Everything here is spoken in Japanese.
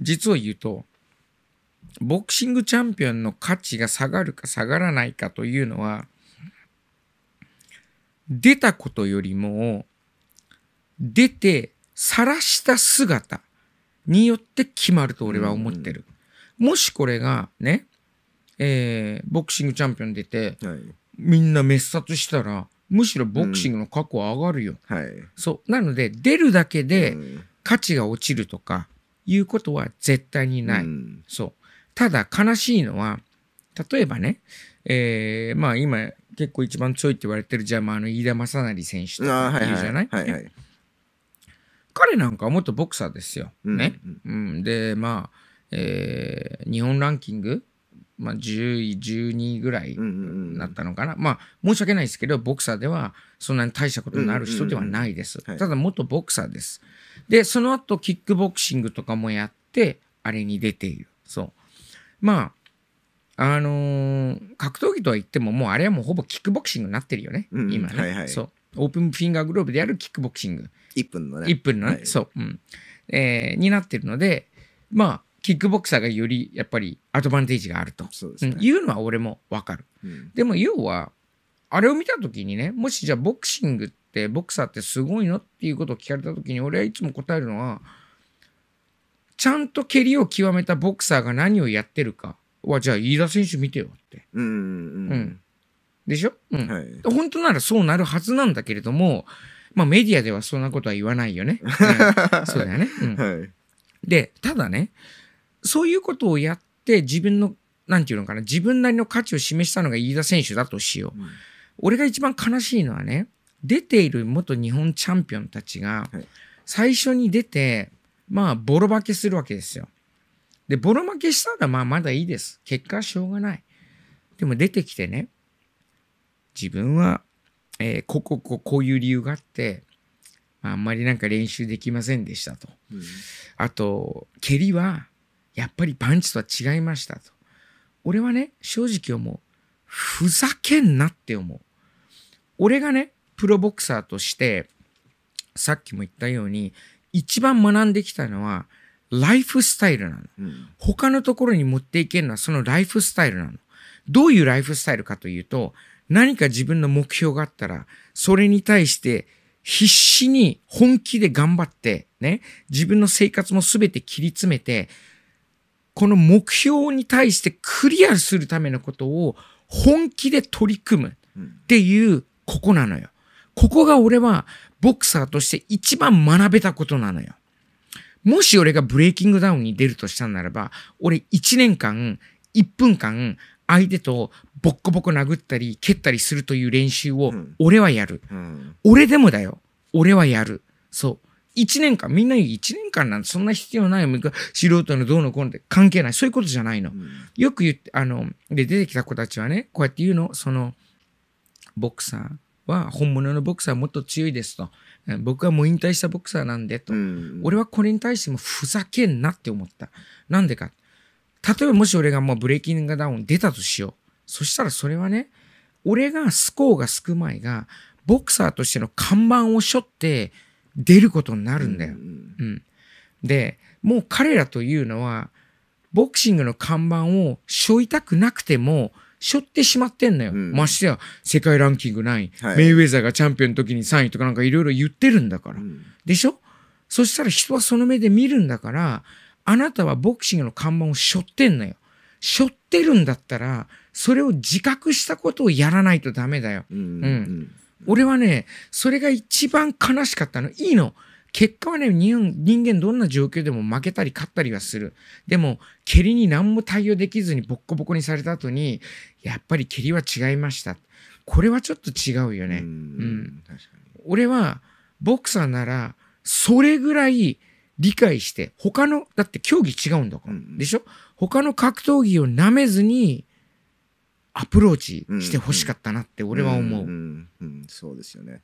実を言うと、ボクシングチャンピオンの価値が下がるか下がらないかというのは、出たことよりも、出て晒した姿によって決まると俺は思ってる。もしこれがね、えー、ボクシングチャンピオン出て、はい、みんな滅殺したら、むしろボクシングの過去は上がるよ。うんはい、そう。なので、出るだけで価値が落ちるとか、いうことは絶対にない。うん、そう。ただ悲しいのは、例えばね、えー、まあ今結構一番強いって言われてるジャマーの飯田正成選手とかいるじゃない、はい彼なんかは元ボクサーですよ。ね。うん、うん、で、まあ、えー、日本ランキングまあ、10位12位ぐらいだったのかな、まあ申し訳ないですけどボクサーではそんなに大したことのある人ではないです、ただ元ボクサーですでその後キックボクシングとかもやってあれに出ているそうまああのー、格闘技とは言ってももうあれはもうほぼキックボクシングになってるよね、うん、今ね、はいはい、そうオープンフィンガーグローブでやるキックボクシング1分のね1分のね、はい、そう、うんえー、になってるのでまあキックボクサーがよりやっぱりアドバンテージがあると、うね、いうのは俺もわかる、うん、でも要はあれを見た時にねもしじゃあボクシングってボクサーってすごいのっていうことを聞かれた時に俺はいつも答えるのはちゃんと蹴りを極めたボクサーが何をやってるかはじゃあ飯田選手見てよって。うん、うんうん、でしょ、うんはい、本当ならそうなるはずなんだけれども、まあ、メディアではそんなことは言わないよね。うん、そうだよね。うん、はい、でただねそういうことをやって自分の、なんていうのかな、自分なりの価値を示したのが飯田選手だとしよう。うん、俺が一番悲しいのはね、出ている元日本チャンピオンたちが、最初に出て、まあ、ボロ負けするわけですよ。で、ボロ負けしたら、まあ、まだいいです。結果はしょうがない。でも出てきてね、自分は、えー、ここ、ここういう理由があって、あんまりなんか練習できませんでしたと。うん、あと、蹴りは、やっぱりパンチとは違いましたと。俺はね、正直思う。ふざけんなって思う。俺がね、プロボクサーとして、さっきも言ったように、一番学んできたのは、ライフスタイルなの。うん、他のところに持っていけるのはそのライフスタイルなの。どういうライフスタイルかというと、何か自分の目標があったら、それに対して必死に本気で頑張って、ね、自分の生活も全て切り詰めて、この目標に対してクリアするためのことを本気で取り組むっていうここなのよ。ここが俺はボクサーとして一番学べたことなのよ。もし俺がブレイキングダウンに出るとしたならば、俺1年間、1分間、相手とボッコボコ殴ったり、蹴ったりするという練習を、俺はやる、うんうん、俺でもだよ。俺はやる。そう。一年間、みんな一年間なんてそんな必要ない素人のどうのこうのって関係ない。そういうことじゃないの。よく言って、あの、で、出てきた子たちはね、こうやって言うの、その、ボクサーは、本物のボクサーはもっと強いですと。僕はもう引退したボクサーなんでと。俺はこれに対してもふざけんなって思った。なんでか。例えばもし俺がもうブレイキングダウン出たとしよう。そしたらそれはね、俺がスコーが少ないが、ボクサーとしての看板を背負って、出ることになるんだよ。うん、うん、でもう彼らというのはボクシングの看板を背負いたくなくても背負ってしまってんのよ。うん、ましてや世界ランキング9位、はい、メイウェザーがチャンピオンの時に3位とかなんかいろいろ言ってるんだから。うん、でしょそしたら人はその目で見るんだからあなたはボクシングの看板を背負ってんのよ。背負ってるんだったらそれを自覚したことをやらないとダメだよ。うん、うん俺はね、それが一番悲しかったの。いいの。結果はね人、人間どんな状況でも負けたり勝ったりはする。でも、蹴りに何も対応できずにボッコボコにされた後に、やっぱり蹴りは違いました。これはちょっと違うよね。うんうん俺は、ボクサーなら、それぐらい理解して、他の、だって競技違うんだから。でしょ他の格闘技を舐めずに、アプローチしてほしかったなって俺は思う。そうですよね。